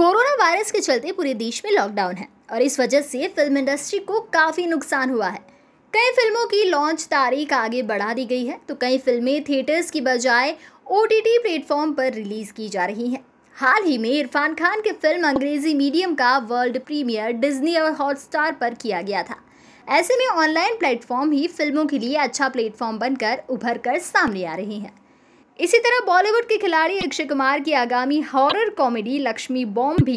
corona virus के चलते पूरे देश में लॉकडाउन है और इस वजह से फिल्म इंडस्ट्री को काफ़ी नुकसान हुआ है कई फिल्मों की लॉन्च तारीख आगे बढ़ा दी गई है तो कई फिल्में थिएटर्स की बजाय ओ टी प्लेटफॉर्म पर रिलीज़ की जा रही हैं हाल ही में इरफान खान की फिल्म अंग्रेजी मीडियम का वर्ल्ड प्रीमियर डिज्नी और हॉटस्टार पर किया गया था ऐसे में ऑनलाइन प्लेटफॉर्म ही फिल्मों के लिए अच्छा प्लेटफॉर्म बनकर उभर कर सामने आ रही हैं इसी तरह बॉलीवुड के खिलाड़ी अक्षय कुमार की आगामी हॉरर कॉमेडी लक्ष्मी बॉम्ब भी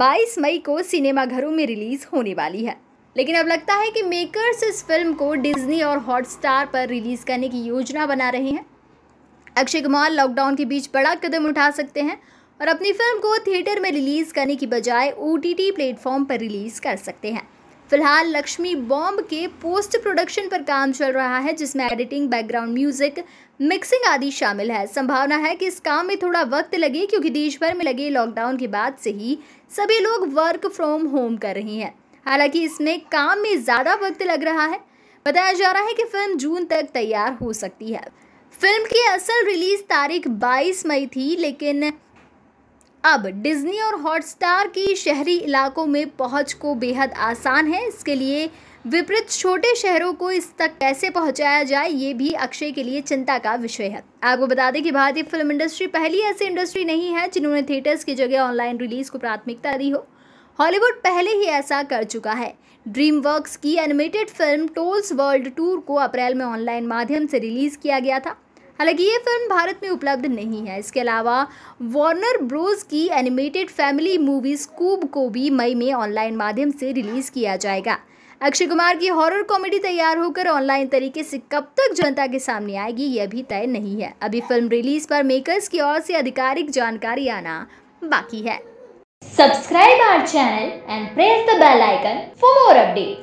22 मई को सिनेमाघरों में रिलीज होने वाली है लेकिन अब लगता है कि मेकर्स इस फिल्म को डिज्नी और हॉटस्टार पर रिलीज करने की योजना बना रहे हैं अक्षय कुमार लॉकडाउन के बीच बड़ा कदम उठा सकते हैं और अपनी फिल्म को थिएटर में रिलीज करने की बजाय ओ टी प्लेटफॉर्म पर रिलीज कर सकते हैं फिलहाल लक्ष्मी बॉम्ब के पोस्ट प्रोडक्शन पर काम चल रहा है जिसमें एडिटिंग बैकग्राउंड म्यूजिक मिक्सिंग आदि शामिल है संभावना है कि इस काम में थोड़ा वक्त लगे क्योंकि देश भर में लगे लॉकडाउन के बाद से ही सभी लोग वर्क फ्रॉम होम कर रहे हैं हालांकि इसमें काम में ज़्यादा वक्त लग रहा है बताया जा रहा है कि फिल्म जून तक तैयार हो सकती है फिल्म की असल रिलीज तारीख 22 मई थी लेकिन अब डिज्नी और हॉटस्टार की शहरी इलाकों में पहुंच को बेहद आसान है इसके लिए विपरीत छोटे शहरों को इस तक कैसे पहुंचाया जाए ये भी अक्षय के लिए चिंता का विषय है आपको बता दें कि भारतीय फिल्म इंडस्ट्री पहली ऐसी इंडस्ट्री नहीं है जिन्होंने थिएटर्स की जगह ऑनलाइन रिलीज को प्राथमिकता दी हो हॉलीवुड पहले ही ऐसा कर चुका है ड्रीम की animated film Trolls world tour को अप्रैल में ऑनलाइन माध्यम से रिलीज किया गया था हालांकि ये फिल्म भारत में उपलब्ध नहीं है इसके अलावा वार्नर ब्रोज की एनिमेटेड फैमिली मूवी स्कूब को भी मई में ऑनलाइन माध्यम से रिलीज़ किया जाएगा अक्षय कुमार की हॉरर कॉमेडी तैयार होकर ऑनलाइन तरीके से कब तक जनता के सामने आएगी यह भी तय नहीं है अभी फिल्म रिलीज पर मेकर्स की ओर से आधिकारिक जानकारी आना बाकी है subscribe our channel and press the bell icon for more updates